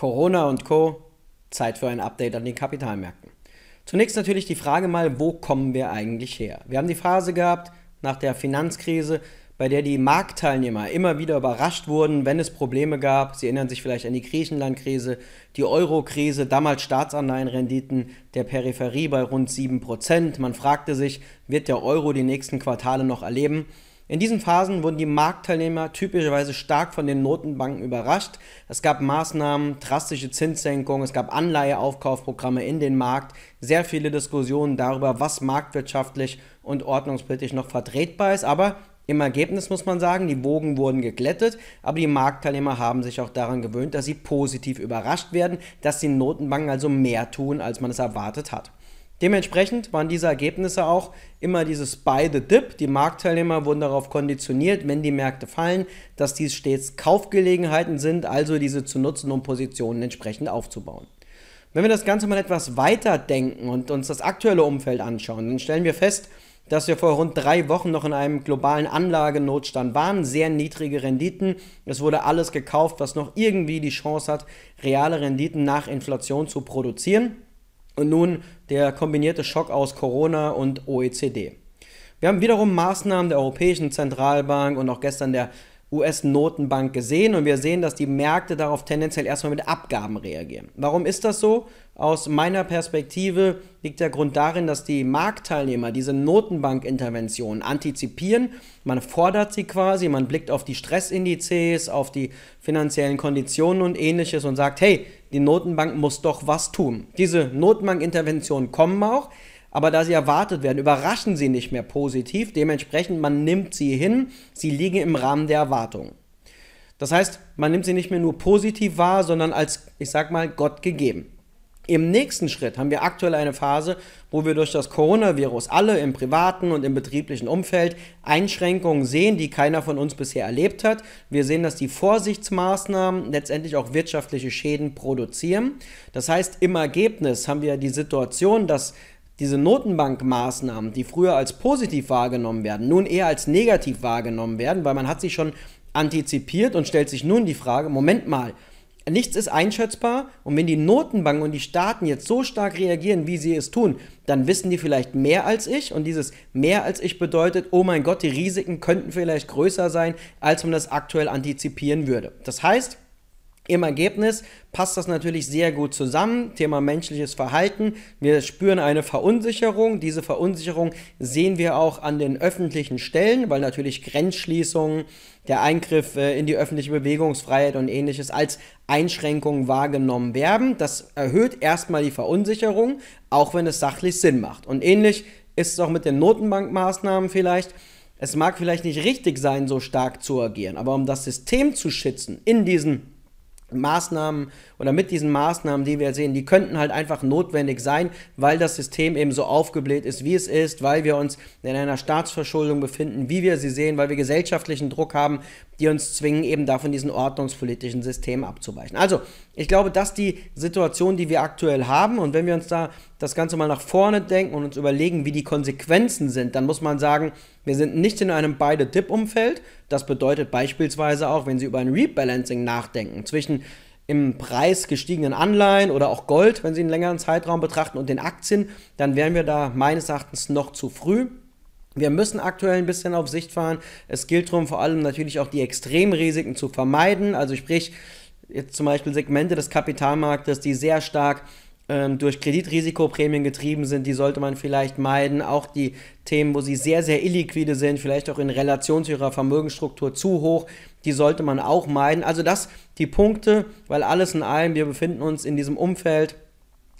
Corona und Co. Zeit für ein Update an den Kapitalmärkten. Zunächst natürlich die Frage mal, wo kommen wir eigentlich her? Wir haben die Phase gehabt nach der Finanzkrise, bei der die Marktteilnehmer immer wieder überrascht wurden, wenn es Probleme gab. Sie erinnern sich vielleicht an die Griechenland-Krise, die Euro-Krise, damals Staatsanleihenrenditen der Peripherie bei rund 7%. Man fragte sich, wird der Euro die nächsten Quartale noch erleben? In diesen Phasen wurden die Marktteilnehmer typischerweise stark von den Notenbanken überrascht. Es gab Maßnahmen, drastische Zinssenkungen, es gab Anleiheaufkaufprogramme in den Markt, sehr viele Diskussionen darüber, was marktwirtschaftlich und ordnungspolitisch noch vertretbar ist, aber im Ergebnis muss man sagen, die Wogen wurden geglättet, aber die Marktteilnehmer haben sich auch daran gewöhnt, dass sie positiv überrascht werden, dass die Notenbanken also mehr tun, als man es erwartet hat. Dementsprechend waren diese Ergebnisse auch immer dieses Buy the Dip. Die Marktteilnehmer wurden darauf konditioniert, wenn die Märkte fallen, dass dies stets Kaufgelegenheiten sind, also diese zu nutzen, um Positionen entsprechend aufzubauen. Wenn wir das Ganze mal etwas weiter denken und uns das aktuelle Umfeld anschauen, dann stellen wir fest, dass wir vor rund drei Wochen noch in einem globalen Anlagenotstand waren, sehr niedrige Renditen. Es wurde alles gekauft, was noch irgendwie die Chance hat, reale Renditen nach Inflation zu produzieren. Und nun der kombinierte Schock aus Corona und OECD. Wir haben wiederum Maßnahmen der Europäischen Zentralbank und auch gestern der US-Notenbank gesehen und wir sehen, dass die Märkte darauf tendenziell erstmal mit Abgaben reagieren. Warum ist das so? Aus meiner Perspektive liegt der Grund darin, dass die Marktteilnehmer diese Notenbankinterventionen antizipieren. Man fordert sie quasi, man blickt auf die Stressindizes, auf die finanziellen Konditionen und ähnliches und sagt, hey, die Notenbank muss doch was tun. Diese Notenbankinterventionen kommen auch aber da sie erwartet werden, überraschen sie nicht mehr positiv. Dementsprechend, man nimmt sie hin, sie liegen im Rahmen der Erwartungen. Das heißt, man nimmt sie nicht mehr nur positiv wahr, sondern als, ich sag mal, Gott gegeben. Im nächsten Schritt haben wir aktuell eine Phase, wo wir durch das Coronavirus alle im privaten und im betrieblichen Umfeld Einschränkungen sehen, die keiner von uns bisher erlebt hat. Wir sehen, dass die Vorsichtsmaßnahmen letztendlich auch wirtschaftliche Schäden produzieren. Das heißt, im Ergebnis haben wir die Situation, dass diese Notenbankmaßnahmen, die früher als positiv wahrgenommen werden, nun eher als negativ wahrgenommen werden, weil man hat sie schon antizipiert und stellt sich nun die Frage, Moment mal, nichts ist einschätzbar und wenn die Notenbanken und die Staaten jetzt so stark reagieren, wie sie es tun, dann wissen die vielleicht mehr als ich und dieses mehr als ich bedeutet, oh mein Gott, die Risiken könnten vielleicht größer sein, als man das aktuell antizipieren würde. Das heißt, im Ergebnis passt das natürlich sehr gut zusammen. Thema menschliches Verhalten. Wir spüren eine Verunsicherung. Diese Verunsicherung sehen wir auch an den öffentlichen Stellen, weil natürlich Grenzschließungen, der Eingriff äh, in die öffentliche Bewegungsfreiheit und ähnliches als Einschränkungen wahrgenommen werden. Das erhöht erstmal die Verunsicherung, auch wenn es sachlich Sinn macht. Und ähnlich ist es auch mit den Notenbankmaßnahmen vielleicht. Es mag vielleicht nicht richtig sein, so stark zu agieren, aber um das System zu schützen in diesen Maßnahmen oder mit diesen Maßnahmen, die wir sehen, die könnten halt einfach notwendig sein, weil das System eben so aufgebläht ist, wie es ist, weil wir uns in einer Staatsverschuldung befinden, wie wir sie sehen, weil wir gesellschaftlichen Druck haben, die uns zwingen, eben da von diesem ordnungspolitischen System abzuweichen. Also, ich glaube, das ist die Situation, die wir aktuell haben. Und wenn wir uns da das Ganze mal nach vorne denken und uns überlegen, wie die Konsequenzen sind, dann muss man sagen, wir sind nicht in einem Beide-Dip-Umfeld. Das bedeutet beispielsweise auch, wenn Sie über ein Rebalancing nachdenken, zwischen im Preis gestiegenen Anleihen oder auch Gold, wenn Sie einen längeren Zeitraum betrachten und den Aktien, dann wären wir da meines Erachtens noch zu früh. Wir müssen aktuell ein bisschen auf Sicht fahren. Es gilt darum, vor allem natürlich auch die Extremrisiken zu vermeiden. Also sprich, jetzt zum Beispiel Segmente des Kapitalmarktes, die sehr stark ähm, durch Kreditrisikoprämien getrieben sind, die sollte man vielleicht meiden. Auch die Themen, wo sie sehr, sehr illiquide sind, vielleicht auch in Relation zu ihrer Vermögensstruktur zu hoch, die sollte man auch meiden. Also das die Punkte, weil alles in allem, wir befinden uns in diesem Umfeld,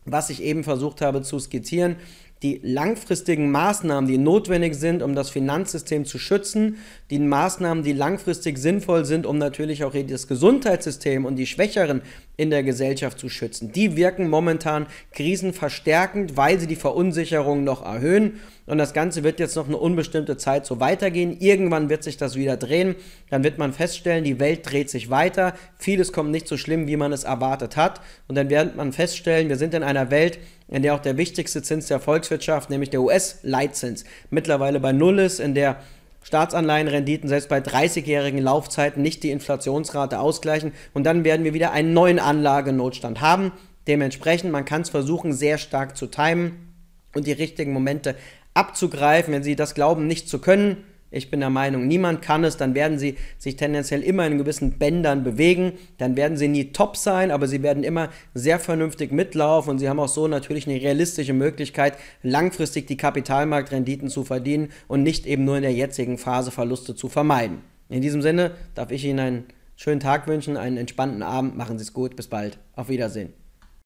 was ich eben versucht habe zu skizzieren die langfristigen Maßnahmen, die notwendig sind, um das Finanzsystem zu schützen, die Maßnahmen, die langfristig sinnvoll sind, um natürlich auch das Gesundheitssystem und die Schwächeren in der Gesellschaft zu schützen. Die wirken momentan krisenverstärkend, weil sie die Verunsicherung noch erhöhen. Und das Ganze wird jetzt noch eine unbestimmte Zeit so weitergehen. Irgendwann wird sich das wieder drehen. Dann wird man feststellen, die Welt dreht sich weiter. Vieles kommt nicht so schlimm, wie man es erwartet hat. Und dann wird man feststellen, wir sind in einer Welt, in der auch der wichtigste Zins der Volkswirtschaft, nämlich der US-Leitzins, mittlerweile bei Null ist, in der Staatsanleihenrenditen selbst bei 30-jährigen Laufzeiten nicht die Inflationsrate ausgleichen und dann werden wir wieder einen neuen Anlagenotstand haben. Dementsprechend, man kann es versuchen, sehr stark zu timen und die richtigen Momente abzugreifen, wenn Sie das glauben, nicht zu können ich bin der Meinung, niemand kann es, dann werden sie sich tendenziell immer in gewissen Bändern bewegen, dann werden sie nie top sein, aber sie werden immer sehr vernünftig mitlaufen und sie haben auch so natürlich eine realistische Möglichkeit, langfristig die Kapitalmarktrenditen zu verdienen und nicht eben nur in der jetzigen Phase Verluste zu vermeiden. In diesem Sinne darf ich Ihnen einen schönen Tag wünschen, einen entspannten Abend, machen Sie es gut, bis bald, auf Wiedersehen.